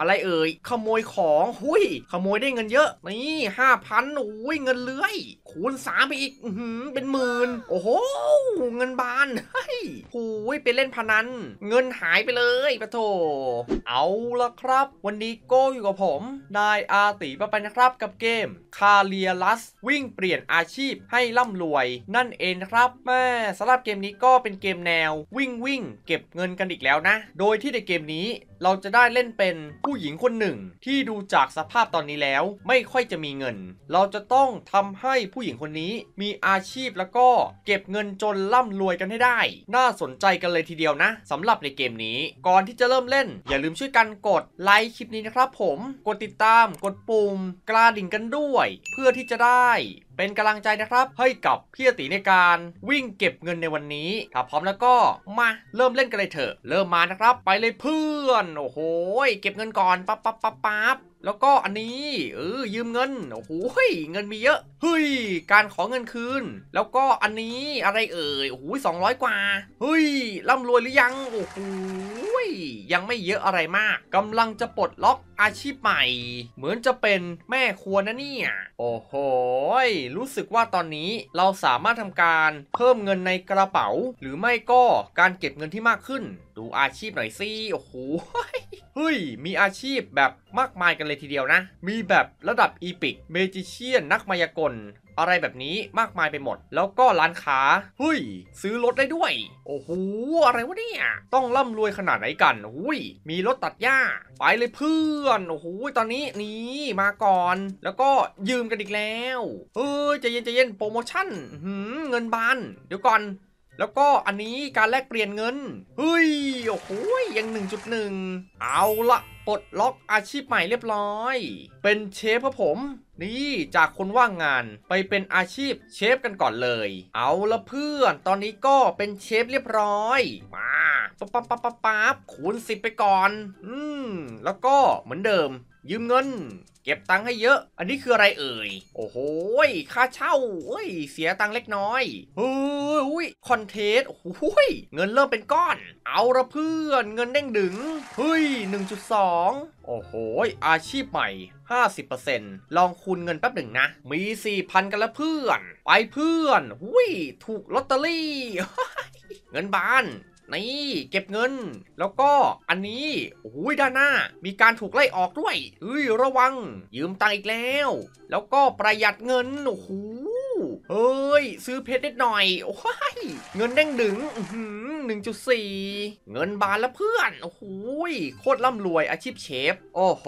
อะไรเอ่ยขโมยของหุยขโมยได้เงินเยอะ นี่ห้าพันอุ้ยเงินเลื้อยคูณสามไปอีก อืเป็นหมื่นโอ้โหเงินบานเฮ้ยหุยไปเล่นพนันเงินหายไปเลยปะโถเอาละครับ วันนี้โก้อยู่กับผมนายอาตีปะไปนะครับกับเกมคาเลียลัสวิ่งเปลี่ยนอาชีพให้ร่ำรวย นั่นเองครับแม่สำหรับเกมนี้ก็เป็นเกมแนว วิ่งวิ่งเก็บเงินกันอีกแล้วนะ โดยที่ในเกมนี้เราจะได้เล่นเป็นผผู้หญิงคนหนึ่งที่ดูจากสภาพตอนนี้แล้วไม่ค่อยจะมีเงิน เราจะต้องทำให้ผู้หญิงคนนี้มีอาชีพแล้วก็เก็บเงินจนร่ำรวยกันให้ได้ น่าสนใจกันเลยทีเดียวนะ สำหรับในเกมนี้ ก่อนที่จะเริ่มเล่น อย่าลืมช่วยกันกดไลค์คลิปนี้นะครับผม กดติดตามกดปุ่มกระดิ่งกันด้วยเพื่อที่จะได้เป็นกำลังใจนะครับให้กับพี่ติในการวิ่งเก็บเงินในวันนี้ ถ้าพร้อมแล้วก็มาเริ่มเล่นกันเลยเถอะ เริ่มมานะครับไปเลยเพื่อน โอ้โหเก็บเงินก่อนปั๊บปั๊บปั๊บปั๊บแล้วก็อันนี้ เออยืมเงินโอ้โหเงินมีเยอะเฮ้ย การขอเงินคืน แล้วก็อันนี้อะไรเอ่ยโอ้โหสองร้อยกว่าเฮ้ยร่ำรวยหรือยังโอ้โหยังไม่เยอะอะไรมากกำลังจะปลดล็อกอาชีพใหม่ เหมือนจะเป็นแม่ครัวนะเนี่ยโอ้โหรู้สึกว่าตอนนี้เราสามารถทำการเพิ่มเงินในกระเป๋า หรือไม่ก็การเก็บเงินที่มากขึ้นดูอาชีพหน่อยสิโอ้โหเฮ้ย มีอาชีพแบบมากมายกันเลยทีเดียวนะ มีแบบระดับอีพิกเมจิเชียน นักมายากล อะไรแบบนี้มากมายไปหมด แล้วก็ร้านค้าเฮ้ย ซื้อรถได้ด้วย โอ้โห อะไรวะเนี่ย ต้องร่ำรวยขนาดไหนกัน หุ้ย มีรถตัดหญ้า ไปเลยเพื่อน โอ้โห ตอนนี้นี่มาก่อน แล้วก็ยืมกันอีกแล้ว เฮ้ยใจเย็นใจเย็นโปรโมชั่นเงินบาน เดี๋ยวก่อนแล้วก็อันนี้การแลกเปลี่ยนเงินเฮ้ยโอ้โหยัง 1.1 เอาละปลดล็อกอาชีพใหม่เรียบร้อย เป็นเชฟครับผม นี่จากคนว่างงานไปเป็นอาชีพเชฟกันก่อนเลย เอาละเพื่อนตอนนี้ก็เป็นเชฟเรียบร้อย มาปั๊บปั๊บปั๊บปั๊บคูณิบไปก่อน อืมแล้วก็เหมือนเดิมยืมเงิน เก็บตังค์ให้เยอะ อันนี้คืออะไรเอ่ย โอ้โห ค่าเช่าเฮ้ยเสียตังค์เล็กน้อย เฮ้ยคอนเทสโอ้ยเงินเริ่มเป็นก้อน เอาละเพื่อนเงินเด้งดึงเฮ้ย1.2 โอ้โห อาชีพใหม่ 50%ลองคูณเงินแป๊บหนึ่งนะ มี 4,000 กันละเพื่อน ไปเพื่อน หุ้ยถูกลอตเตอรี่ เงินบานนี่เก็บเงินแล้วก็อันนี้ โอ้ยด้านหน้า มีการถูกไล่ออกด้วยเุ้ย ระวัง ยืมตังอีกแล้ว แล้วก็ประหยัดเงิน โอ้โหเฮ้ย ซื้อเพชรนิดหน่อยโอ้ยเงินแดงดึงหนึ่งจุดสี่เงินบานละเพื่อน โอ้โหโคตรร่ำรวยอาชีพเชฟ โอ้โห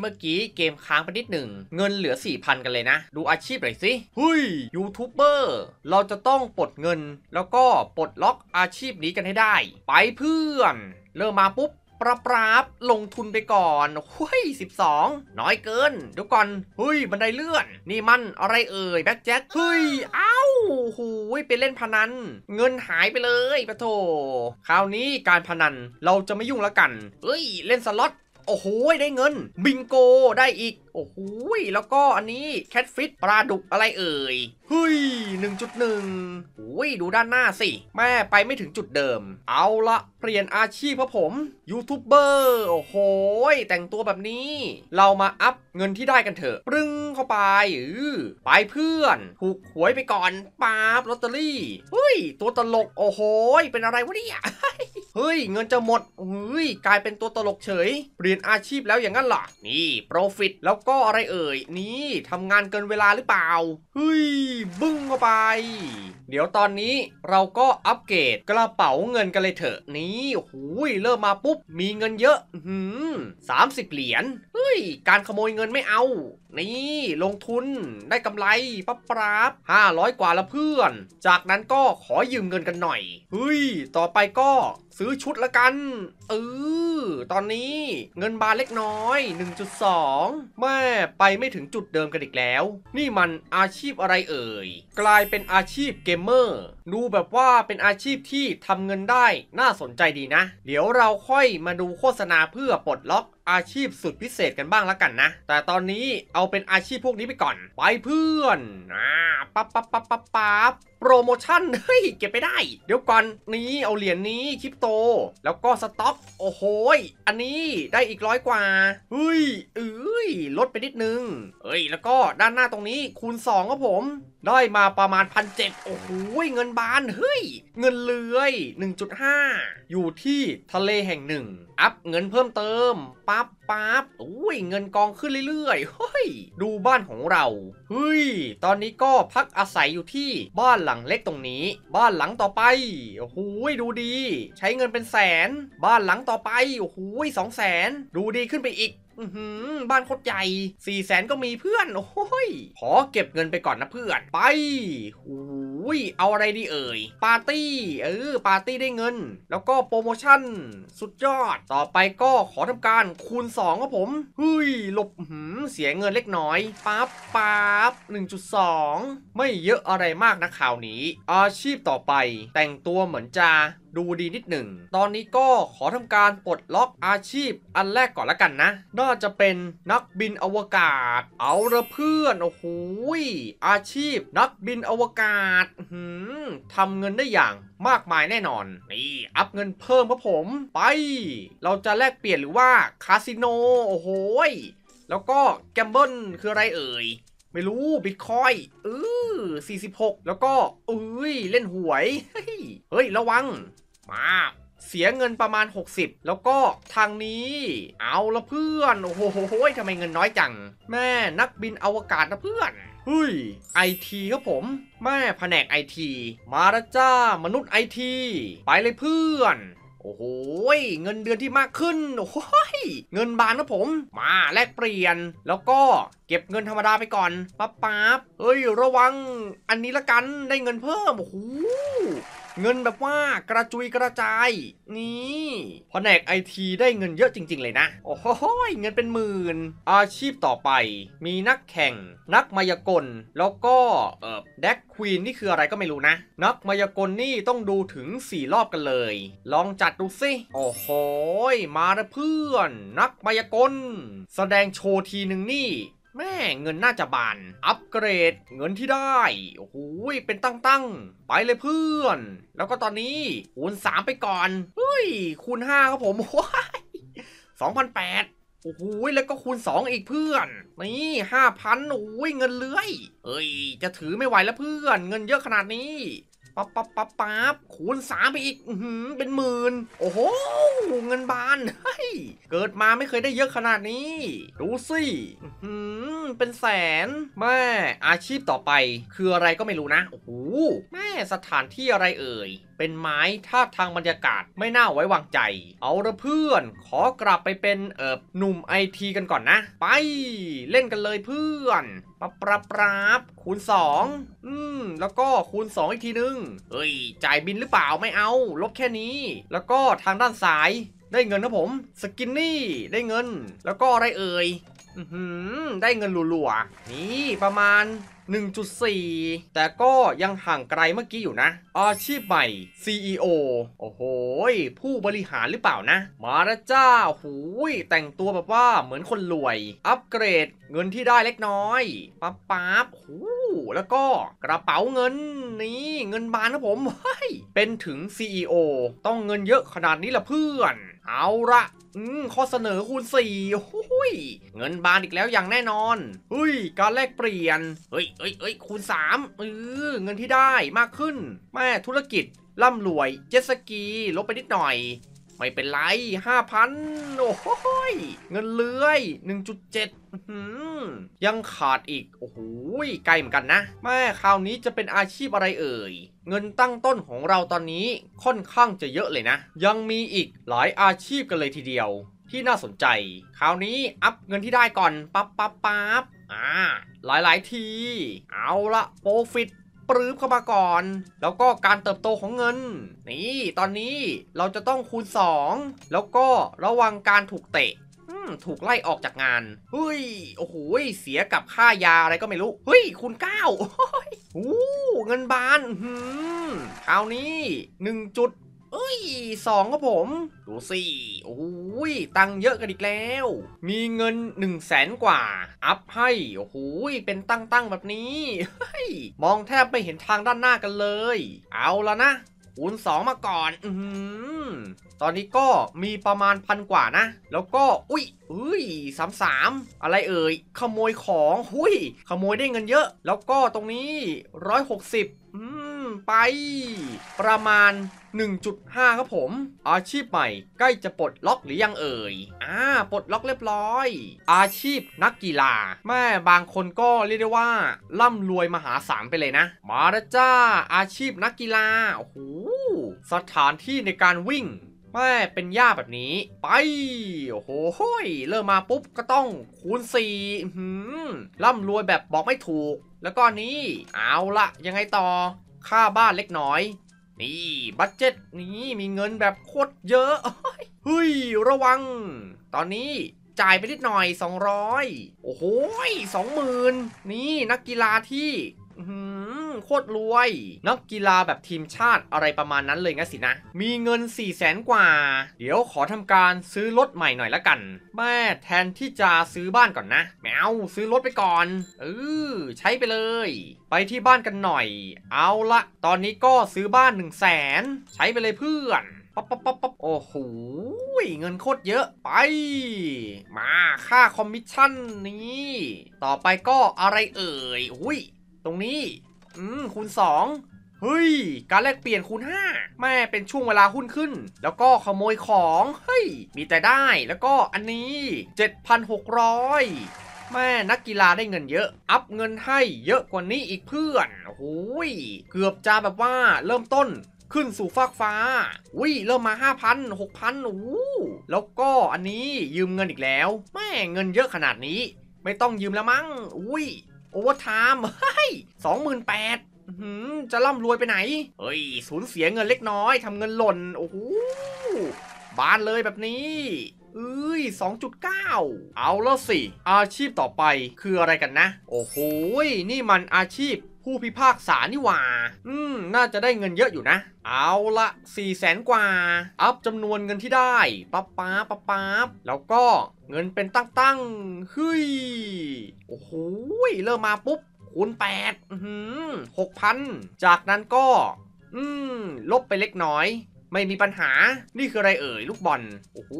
เมื่อกี้เกมค้างไปนิดหนึ่ง เงินเหลือสี่พันกันเลยนะ ดูอาชีพหน่อยสิเฮ้ยยูทูบเบอร์เราจะต้องปลดเงินแล้วก็ปลดล็อกอาชีพนี้กันให้ได้ ไปเพื่อนเริ่มมาปุ๊บรับรับลงทุนไปก่อนหุ้ยสสิบองน้อยเกินเดี๋ยวก่อนเฮ้ยบันไดเลื่อน นี่มันอะไรเอ่ยแบ็กแจ็คเฮ้ยเอ้าหูยไปเล่นพนัน เงินหายไปเลยปะโถคราวนี้การพนันเราจะไม่ยุ่งละกันเฮ้ย เล่นสล็อตโอ้โหได้เงิน บิงโกได้อีกโอ้โหแล้วก็อันนี้แคทฟิตปลาดุกอะไรเอ่ยเฮ้ย 1.1 อุ้ยดูด้านหน้าสิ แม่ไปไม่ถึงจุดเดิม เอาละ เปลี่ยนอาชีพครับผมยูทูบเบอร์โอ้โหแต่งตัวแบบนี้ เรามาอัพเงินที่ได้กันเถอะปรึงเข้าไปออไปเพื่อนถูกหวยไปก่อนปาบลอตเตอรี่เฮ้ย ตัวตลกโอ้โห เป็นอะไรวะเนี่ยเฮ้ยเงินจะหมดเฮ้ยกลายเป็นตัวตลกเฉย เปลี่ยนอาชีพแล้วอย่างนั้นหรอ นี่ โปรฟิต แล้วก็อะไรเอ่ย นี่ทำงานเกินเวลาหรือเปล่า เฮ้ย บึ้งเข้าไป เดี๋ยวตอนนี้เราก็อัปเกรดกระเป๋าเงินกันเลยเถอะ นี่หูยเริ่มมาปุ๊บ มีเงินเยอะหืมสามสิบเหรียญเฮ้ย การขโมยเงินไม่เอานี่ ลงทุนได้กำไรปั๊บป้าร้อยกว่าละเพื่อน จากนั้นก็ขอยืมเงินกันหน่อย เฮ้ย ต่อไปก็ซื้อชุดละกันเออตอนนี้เงินบาทเล็กน้อย 1.2 แม่ไปไม่ถึงจุดเดิมกันอีกแล้ว นี่มันอาชีพอะไรเอ่ย กลายเป็นอาชีพเกมเมอร์ ดูแบบว่าเป็นอาชีพที่ทำเงินได้ น่าสนใจดีนะ เดี๋ยวเราค่อยมาดูโฆษณาเพื่อปลดล็อกอาชีพสุดพิเศษกันบ้างแล้วกันนะ แต่ตอนนี้เอาเป็นอาชีพพวกนี้ไปก่อน ไปเพื่อนอ่าปั๊บปั๊บปั๊บปั๊บปั๊บโปรโมชั่นเฮ้ยเก็บไปได้เดี๋ยวก่อนนี้เอาเหรียญนี้คริปโต แล้วก็สต็อกโอ้โหอันนี้ได้อีกร้อยกว่า เฮ้ยเอ้ยลดไปนิดนึง เอ้ย แล้วก็ด้านหน้าตรงนี้คูณ2ครับผมได้มาประมาณพันเจ็ดโอ้โหเงินบาน เฮ้ย เงินเลื้อย 1.5 อยู่ที่ทะเลแห่งหนึ่ง อัพเงินเพิ่มเติมปั๊บปั๊บอุ้ย เงินกองขึ้นเรื่อยๆเฮ้ย ดูบ้านของเรา เฮ้ย ตอนนี้ก็พักอาศัยอยู่ที่บ้านหลังเล็กตรงนี้ บ้านหลังต่อไป โอ้โหดูดี ใช้เงินเป็นแสน บ้านหลังต่อไป โอ้โหสองแสน ดูดีขึ้นไปอีกบ้านโคตรใหญ่สี่แสนก็มีเพื่อน โอ้ยขอเก็บเงินไปก่อนนะเพื่อน ไปุ้ยเอาอะไรดีเอ่ย ปาร์ตี้ เออ ปาร์ตี้ได้เงิน แล้วก็โปรโมชั่น สุดยอดต่อไปก็ขอทำการคูณ2ครับผมเฮ้ย หลบหืมเสียเงินเล็กน้อยปั๊บปั๊บ1.2 ไม่เยอะอะไรมากนะข่าวนี้ อาชีพต่อไป แต่งตัวเหมือนจะดูดีนิดหนึ่ง ตอนนี้ก็ขอทำการปลดล็อกอาชีพอันแรกก่อนละกันนะ น่าจะเป็นนักบินอวกาศ เอาละเพื่อน โอ้โหอาชีพนักบินอวกาศทำเงินได้อย่างมากมายแน่นอน นี่อัพเงินเพิ่มครับผม ไป เราจะแลกเปลี่ยนหรือว่าคาสิโน โอ้โหแล้วก็แกมเบิลคืออะไรเอ่ย ไม่รู้บิตคอยเออ46 แล้วก็เอ้ย เล่นหวย เฮ้ย ระวังมา เสียเงินประมาณ 60 แล้วก็ทางนี้ เอาละเพื่อนโอ้โหทำไมเงินน้อยจัง แม่นักบินอวกาศนะเพื่อนเฮ้ยไอทีครับผม แม่แผนกไอทีมาละจ้ามนุษย์ไอทีไปเลยเพื่อนโอ้โหเงินเดือนที่มากขึ้นโอ้โหเงินบานนะผม มาแลกเปลี่ยน แล้วก็เก็บเงินธรรมดาไปก่อนป๊าป๊าเฮ้ย ระวังอันนี้ละกันได้เงินเพิ่มโอ้โหเงินแบบว่ากระจุยกระจายนี่พอแนกไอทีได้เงินเยอะจริงๆเลยนะ โอ้โหเงินเป็นหมื่น อาชีพต่อไปมีนักแข่ง นักมายากลแล้วก็เออแดกควีนนี่คืออะไรก็ไม่รู้นะ นักมายากลนี่ต้องดูถึง 4 รอบกันเลย ลองจัดดูสิโอ้โหมาเพื่อน นักมายากล แสดงโชว์ทีหนึ่งนี่แม่เงินน่าจะบาน อัปเกรดเงินที่ได้ โอ้โหเป็นตั้ง ๆ ไปเลยเพื่อน แล้วก็ตอนนี้ คูณ 3 ไปก่อนเฮ้ย คูณ5ครับผมว้าย2008โอ้โหแล้วก็คูณ 2 อีกเพื่อน นี่ 5,000 โอ้ย เงินเลื้อยเฮ้ย จะถือไม่ไหวแล้วเพื่อน เงินเยอะขนาดนี้ปั๊บปั๊บปั๊บปั๊บคูณสามไปอีกเป็นหมื่น โอ้โหเงินบานเฮ้ยเกิดมาไม่เคยได้เยอะขนาดนี้ ดูสิเป็นแสน แม่อาชีพต่อไป คืออะไรก็ไม่รู้นะ โอ้โหแม่สถานที่อะไรเอ่ย เป็นไม้ท่าทางบรรยากาศไม่น่าไว้วางใจ เอาละเพื่อนขอกลับไปเป็นเอ่อหนุ่มไอที กันก่อนนะ ไป เล่นกันเลยเพื่อนปับปับปับคูณ2อืม แล้วก็คูณ2อีกทีนึงเฮ้ยจ่ายบินหรือเปล่าไม่เอา ลบแค่นี้ แล้วก็ทางด้านซ้าย ได้เงินนะผม สกินนี่ ได้เงิน แล้วก็อะไรเอ่ย อืมได้เงินหลัว ๆ นี่ ประมาณ1.4 แต่ก็ยังห่างไกลเมื่อกี้อยู่นะ อาชีพใหม่ CEO โอ้โหผู้บริหารหรือเปล่านะ มาแล้วจ้า หูย แต่งตัวแบบว่าเหมือนคนรวย อัปเกรดเงินที่ได้เล็กน้อยปั๊บปั๊บหูแล้วก็กระเป๋าเงินนี่เงินบานนะผมเฮ้ยเป็นถึง CEO ต้องเงินเยอะขนาดนี้ละเพื่อนเอาละอืมข้อเสนอคูณ4หุยเงินบานอีกแล้วอย่างแน่นอนเฮ้ย การแลกเปลี่ยน เฮ้ยเฮ้ยเฮ้ยคูณ3เออเงินที่ได้มากขึ้น แม่ธุรกิจร่ำรวยเจ็ตสกีลบไปนิดหน่อยไม่เป็นไรห้าพันโอ้โหเงินเลื้อย1.7ยังขาดอีก โอ้โหใกล้เหมือนกันนะ แม่คราวนี้จะเป็นอาชีพอะไรเอ่ย เงินตั้งต้นของเราตอนนี้ค่อนข้างจะเยอะเลยนะ ยังมีอีกหลายอาชีพกันเลยทีเดียวที่น่าสนใจ คราวนี้อัพเงินที่ได้ก่อนปั๊บปั๊บปั๊บอ่าหลายๆที เอาละโปรฟิตปรื้มเข้ามาก่อน แล้วก็การเติบโตของเงิน นี่ตอนนี้เราจะต้องคูณ2แล้วก็ระวังการถูกเตะ ถูกไล่ออกจากงานเฮ้ย โอ้โห เสียกับค่ายาอะไรก็ไม่รู้เฮ้ยคูณ9โอ้โหเงินบาน คราวนี้1เอ้ยสองครับผมดูสิโอ้ย ตังเยอะกันอีกแล้ว มีเงินหนึ่งแสนกว่า อัพให้โอ้ยเป็นตั้งๆ แบบนี้ มองแทบไม่เห็นทางด้านหน้ากันเลย เอาละนะคูณงมาก่อน อืตอนนี้ก็มีประมาณพันกว่านะ แล้วก็อุ้ยอุ้ยสามสามอะไรเอ่ย ขโมยของหุ้ยขโมยได้เงินเยอะแล้วก็ตรงนี้ร้อยหกสิบไป ประมาณ1.5 ครับผม อาชีพใหม่ ใกล้จะปลดล็อกหรือยังเอ่ยอ่าปลดล็อกเรียบร้อย อาชีพนักกีฬา แม่บางคนก็เรียกได้ว่าร่ำรวยมหาศาลไปเลยนะ มาละจ้า อาชีพนักกีฬาโอ้โหสถานที่ในการวิ่ง แม่เป็นหญ้าแบบนี้ ไป โอ้โหเริ่มมาปุ๊บ ก็ต้องคูณ4ร่ำรวยแบบบอกไม่ถูก แล้วก็นี้ เอาละยังไงต่อค่าบ้านเล็กน้อยนี่ บัตเจ็ต นี้มีเงินแบบโคตรเยอะเฮ้ย ระวัง ตอนนี้จ่ายไปนิดหน่อย 200 โอ้โหสองหมื่นนี่นักกีฬาที่โคตรรวยนักกีฬาแบบทีมชาติอะไรประมาณนั้นเลยงั้นสินะมีเงิน4ี่แสนกว่าเดี๋ยวขอทำการซื้อรถใหม่หน่อยละกัน แม่แทนที่จะซื้อบ้านก่อนนะแมวซื้อรถไปก่อนเออใช้ไปเลยไปที่บ้านกันหน่อยเอาละตอนนี้ก็ซื้อบ้าน1นึ่งแสนใช้ไปเลยเพื่อนป๊อปป๊อปป๊อปป๊อปโอ้โหเงินโคตรเยอะ ไป มาค่าคอมมิชชั่นนี้ต่อไปก็อะไรเอ่ยอุ้ยตรงนี้อืม คูณ 2 เฮ้ย การแลกเปลี่ยนคูณ5 แม่เป็นช่วงเวลาหุ้นขึ้น แล้วก็ขโมยของ เฮ้ย มีแต่ได้ แล้วก็อันนี้ 7,600 แม่นักกีฬาได้เงินเยอะ อัพเงินให้เยอะกว่านี้อีกเพื่อนโอ้ยเกือบจะแบบว่า เริ่มต้นขึ้นสู่ฟากฟ้าอุ้ย เริ่มมา 5,000 6,000อ้แล้วก็อันนี้ยืมเงินอีกแล้ว แม่เงินเยอะขนาดนี้ ไม่ต้องยืมแล้วมั้งอุ้ยโอเวอร์ไทม์เฮ้ยสองหมื่นแปดจะร่ำรวยไปไหน เฮ้ย สูญเสียเงินเล็กน้อย ทำเงินหล่น โอ้โหบานเลยแบบนี้เอ้ย2.9 เอาแล้วสิ อาชีพต่อไปคืออะไรกันนะ โอ้โหนี่มันอาชีพผู้พิพากษานี่หว่า อืม น่าจะได้เงินเยอะอยู่นะ เอาละ4ี่แสนกว่า อัพจำนวนเงินที่ได้ ป๊าป๊าป๊าป๊าแล้วก็เงินเป็นตั้งตั้งเฮ้ยโอ้โหเริ่มมาปุ๊บคูณแปดหกพันจากนั้นก็อืมลบไปเล็กน้อย ไม่มีปัญหา นี่คืออะไรเอ่ยลูกบอลโอ้โห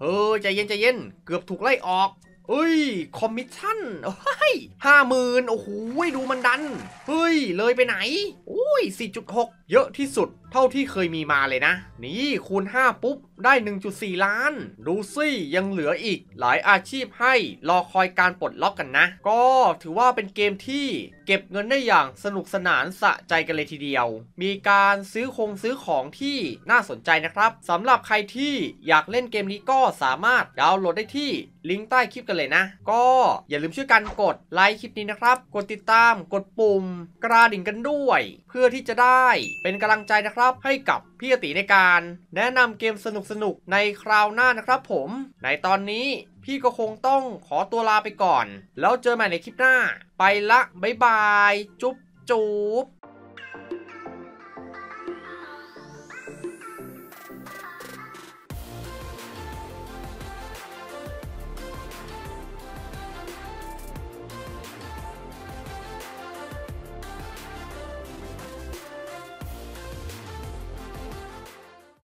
เฮ้ยใจเย็นใจเย็นเกือบถูกไล่ออกเอ้ยคอมมิชชั่นเฮ้ยห้าหมื่นโอ้โหดูมันดันเฮ้ยเลยไปไหน อุ้ยสี่จุดหกเยอะที่สุดเท่าที่เคยมีมาเลยนะ นี่คูณ 5 ปุ๊บ ได้ 1.4 ล้าน ดูีิยังเหลืออีก หลายอาชีพให้รอคอยการปลดล็อกกันนะ ก็ถือว่าเป็นเกมที่เก็บเงินได้อย่างสนุกสนานสะใจกันเลยทีเดียว มีการซื้อคงซื้อของที่น่าสนใจนะครับ สำหรับใครที่อยากเล่นเกมนี้ก็สามารถดาวน์โหลดได้ที่ลิงก์ใต้คลิปกันเลยนะ ก็อย่าลืมช่วยกันกดไลค์คลิปนี้นะครับ กดติดตามกดปุ่มกระดิ่งกันด้วย เพื่อที่จะได้เป็นกำลังใจนะครับให้กับพี่อติในการแนะนำเกมสนุกๆในคราวหน้านะครับผมในตอนนี้พี่ก็คงต้องขอตัวลาไปก่อนแล้วเจอใหม่ในคลิปหน้าไปละบ๊ายบายจุ๊บจุ๊บ